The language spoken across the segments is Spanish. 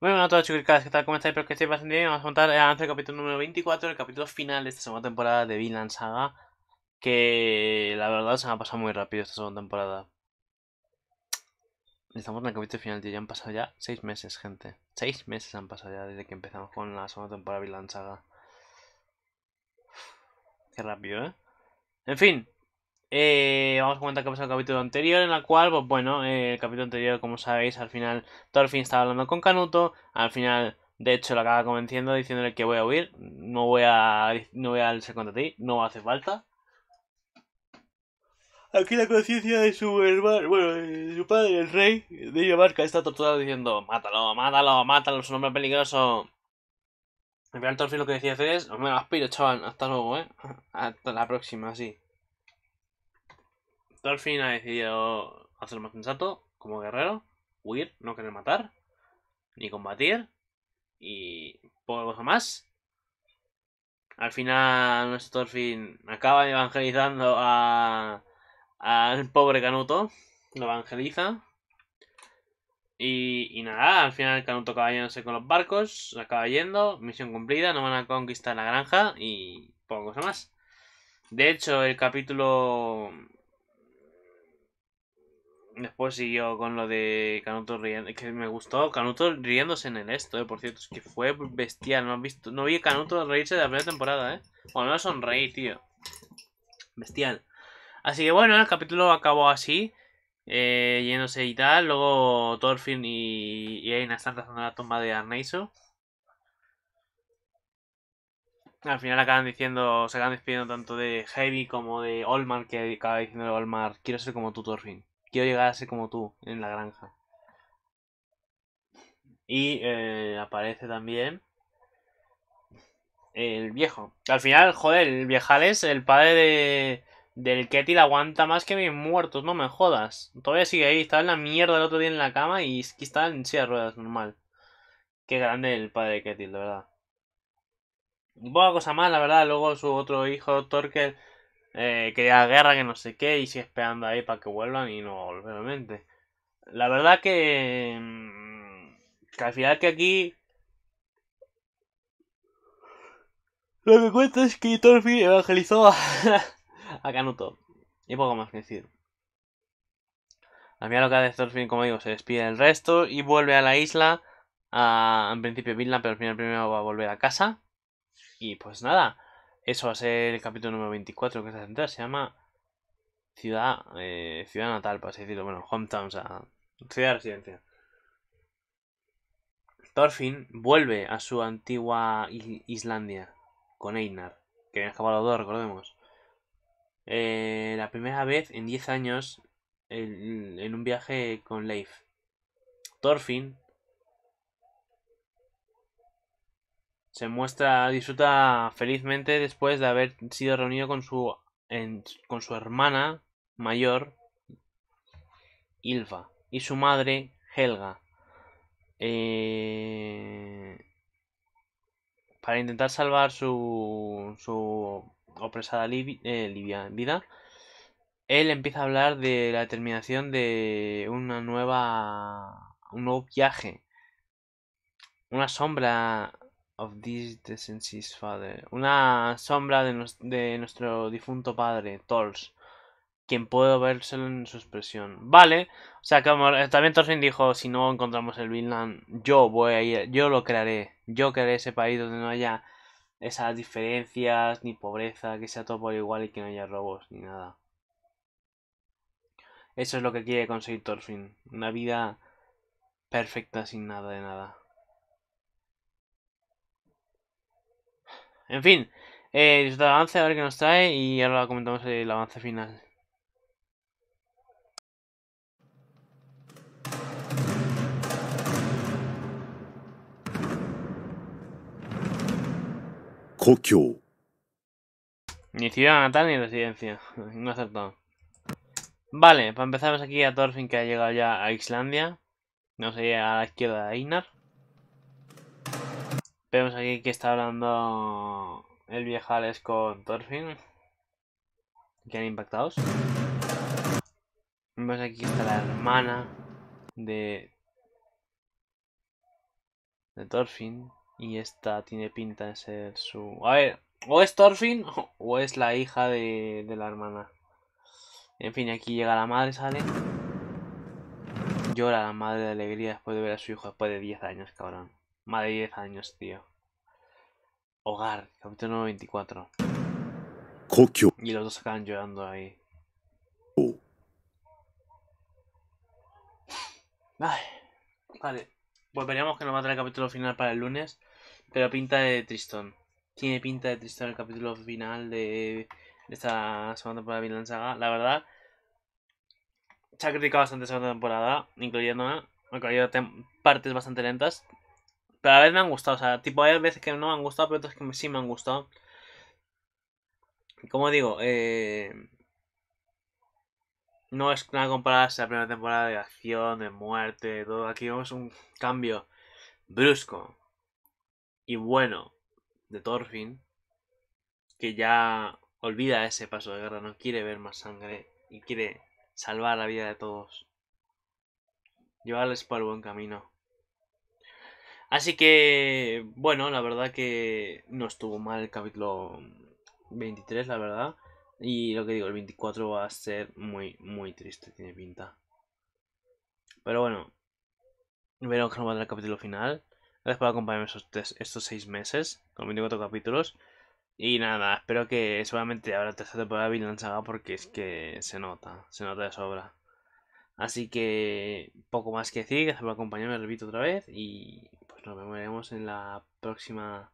Bueno, a todos chicos, ¿qué tal? ¿Cómo estáis? Espero que estéis bastante bien. Vamos a contar el eh, avance del capítulo número 24, el capítulo final de esta segunda temporada de Vinland Saga. Que la verdad se me ha pasado muy rápido esta segunda temporada. Estamos en el capítulo final, tío. Ya han pasado ya 6 meses, gente. 6 meses han pasado ya desde que empezamos con la segunda temporada de Vinland Saga. Qué rápido, ¿eh? En fin, eh, vamos a comentar qué pasó en el capítulo anterior, en el cual, pues bueno, eh, el capítulo anterior, como sabéis, al final Thorfinn estaba hablando con Canuto, al final, de hecho, lo acaba convenciendo diciéndole que voy a huir, no voy a, no voy a contra ti, no hace falta. Aquí la conciencia de su hermano, bueno, su padre, el rey de Yamarca, está torturado diciendo, mátalo, mátalo, mátalo, es un hombre peligroso. Al final Thorfinn lo que decía hacer es, no me lo aspiro, chaval, hasta luego, eh, hasta la próxima, sí. Thorfinn ha decidido hacer más sensato como guerrero, huir, no querer matar, ni combatir, y poco cosa más. Al final, nuestro Thorfinn acaba evangelizando a al pobre Canuto, lo evangeliza. Y, nada, al final Canuto acaba yéndose con los barcos, acaba yendo, misión cumplida, no van a conquistar la granja y poco cosa más. De hecho, el capítulo Después siguió con lo de Canuto riendo. Que me gustó Canuto riéndose en el esto, eh, por cierto. Es que fue bestial. No, visto, no vi a Canuto reírse de la primera temporada, ¿eh? Bueno, no sonreí, tío. Bestial. Así que bueno, el capítulo acabó así. Eh, yéndose y tal. Luego Thorfinn y, y Aina están trazando la tumba de Arneiso. Al final acaban diciendo, se acaban despidiendo tanto de Heavy como de Olmar, que acaba diciendo Olmar, quiero ser como tú, Thorfinn quiero llegar como tú en la granja. Y eh, aparece también el viejo. Al final, joder, el viejales, el padre de, del Ketil aguanta más que mis muertos, no me jodas. Todavía sigue ahí, estaba en la mierda el otro día en la cama y aquí en sí a ruedas, normal. Qué grande el padre de Ketil, la verdad. Poca cosa más, la verdad. Luego su otro hijo, Torkel, eh, que la guerra, que no sé qué, y sigue esperando ahí para que vuelvan y no obviamente. La verdad que, mm, que al final que aquí Lo que cuenta es que Thorfinn evangelizó a, Canuto. Y poco más que decir. mí lo que hace Thorfinn, como digo, se despide del resto y vuelve a la isla. A, ah, en principio Vilna pero al final primero va a volver a casa. Y pues nada. Eso va a ser el capítulo número 24 que se centra Se llama Ciudad, eh, ciudad Natal, para así decirlo. Bueno, hometown, o sea, ciudad residencia. Thorfinn vuelve a su antigua Islandia con Einar, que había acabado los dos, recordemos. Eh, la primera vez en 10 años en, en un viaje con Leif. Thorfinn se muestra, disfruta felizmente después de haber sido reunido con su, con su hermana mayor, Ilva, y su madre, Helga, eh, para intentar salvar su, su opresada eh, Livia. vida. Él empieza a hablar de la terminación de una nueva, un nuevo viaje. Una sombra of this father. Una sombra de, nuestro difunto padre, Tols. Quien puedo solo en su expresión. Vale. O sea, como eh, también Thorfinn dijo, si no encontramos el Vinland, yo voy a ir, yo lo crearé. Yo crearé ese país donde no haya esas diferencias, ni pobreza, que sea todo por igual y que no haya robos, ni nada. Eso es lo que quiere conseguir Thorfinn. Una vida perfecta sin nada de nada. En fin, eh, el avance, a ver qué nos trae y ahora comentamos el avance final. Ni ciudad natal ni residencia. No acertado. Vale, para empezar aquí a Thorfinn que ha llegado ya a Islandia. No sé, a la izquierda de Einar. Vemos aquí que está hablando el viejales con Thorfinn. Que han impactados. Vemos aquí que está la hermana de. de Thorfinn. Y esta tiene pinta de ser su. A ver, o es Thorfinn o es la hija de, de la hermana. En fin, aquí llega la madre, sale. Llora la madre de alegría después de ver a su hijo después de 10 años, cabrón. Más de 10 años, tío. Hogar, capítulo 24. Y los dos acaban llorando ahí. vale oh. vale. Volveríamos que nos mata el capítulo final para el lunes. Pero pinta de Tristón. Tiene pinta de Tristón el capítulo final de, esta segunda temporada de Vinland Saga. La verdad, se ha criticado bastante esta segunda temporada, incluyendo hay partes bastante lentas. Pero a veces me han gustado, o sea, tipo, hay veces que no me han gustado, pero otras que sí me han gustado. Como digo, eh, no es una comparada a la primera temporada de acción, de muerte, de todo. Aquí vemos un cambio brusco y bueno de Thorfinn, que ya olvida ese paso de guerra, no quiere ver más sangre y quiere salvar la vida de todos, llevarles por el buen camino. Así que, bueno, la verdad que no estuvo mal el capítulo 23, la verdad. Y lo que digo, el 24 va a ser muy, muy triste, tiene pinta. Pero bueno, veremos qué nos va a dar el capítulo final. Gracias por acompañarme estos, estos seis meses, con 24 capítulos. Y nada, espero que seguramente habrá tercera temporada de se haga porque es que se nota, se nota de sobra. Así que poco más que decir, gracias por acompañarme, repito otra vez y pues nos veremos en la próxima,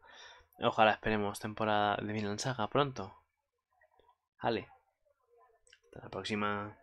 ojalá esperemos, temporada de Milan Saga pronto. Vale, hasta la próxima.